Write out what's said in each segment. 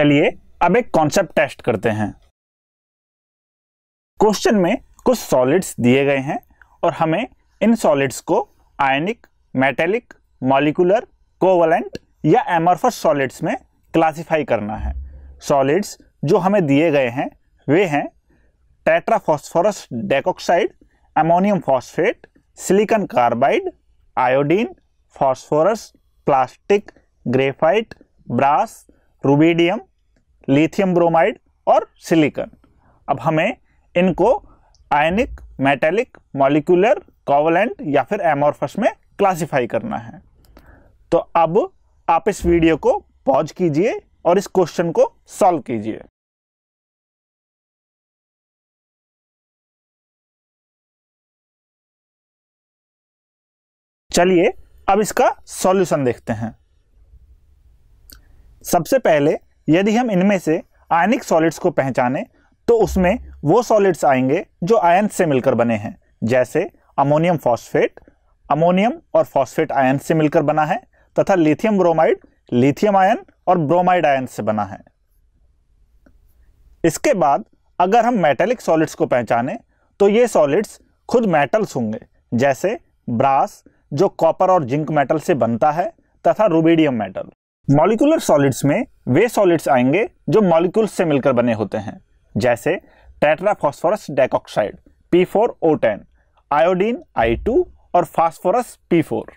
चलिए अब एक कॉन्सेप्ट टेस्ट करते हैं क्वेश्चन में कुछ सॉलिड्स दिए गए हैं और हमें इन सॉलिड्स को आयनिक मेटेलिक मॉलिकुलर कोवलेंट या एमरफस सॉलिड्स में क्लासिफाई करना है सॉलिड्स जो हमें दिए गए हैं वे हैं tetraphosphorus decaoxide ammonium phosphate silicon carbide iodine phosphorus plastic graphite brass rubidium lithium bromide और सिलिकन अब हमें इनको आयनिक मेटेलिक मॉलिकुलर कॉवलेंट या फिर एमोरफस में क्लासिफाई करना है तो अब आप इस वीडियो को पॉज कीजिए और इस क्वेश्चन को सॉल्व कीजिए चलिए अब इसका सॉल्यूशन देखते हैं सबसे पहले यदि हम इनमें से आयनिक सॉलिड्स को पहचानें तो उसमें वो सॉलिड्स आएंगे जो आयन से मिलकर बने हैं जैसे अमोनियम फॉस्फेट अमोनियम और फॉस्फेट आयन से मिलकर बना है तथा लिथियम ब्रोमाइड लिथियम आयन और ब्रोमाइड आयन से बना है इसके बाद अगर हम मेटेलिक सॉलिड्स को पहचानें तो ये सॉलिड्स खुद मेटल्स होंगे जैसे ब्रास जो कॉपर और जिंक मेटल से बनता है तथा रूबीडियम मेटल मॉलिकुलर सॉलिड्स में वे सॉलिड्स आएंगे जो मॉलिक्यूल्स से मिलकर बने होते हैं जैसे tetraphosphorus decaoxide P four O ten iodine I two और phosphorus P four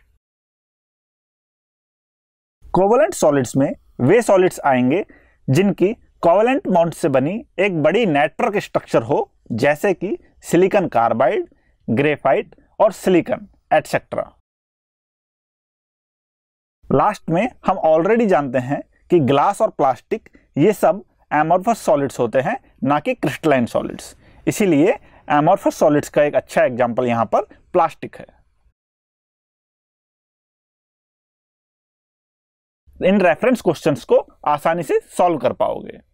covalent solids में वे सॉलिड्स आएंगे जिनकी कोवलेंट माउंट से बनी एक बड़ी नेटवर्क स्ट्रक्चर हो जैसे कि सिलिकन कार्बाइड ग्रेफाइट और सिलिकन एटसेट्रा लास्ट में हम ऑलरेडी जानते हैं कि ग्लास और प्लास्टिक ये सब एमोरफस सॉलिड्स होते हैं ना कि क्रिस्टलाइन सॉलिड्स इसीलिए एमोरफस सॉलिड्स का एक अच्छा एग्जाम्पल यहाँ पर प्लास्टिक है इन रेफरेंस क्वेश्चंस को आसानी से सॉल्व कर पाओगे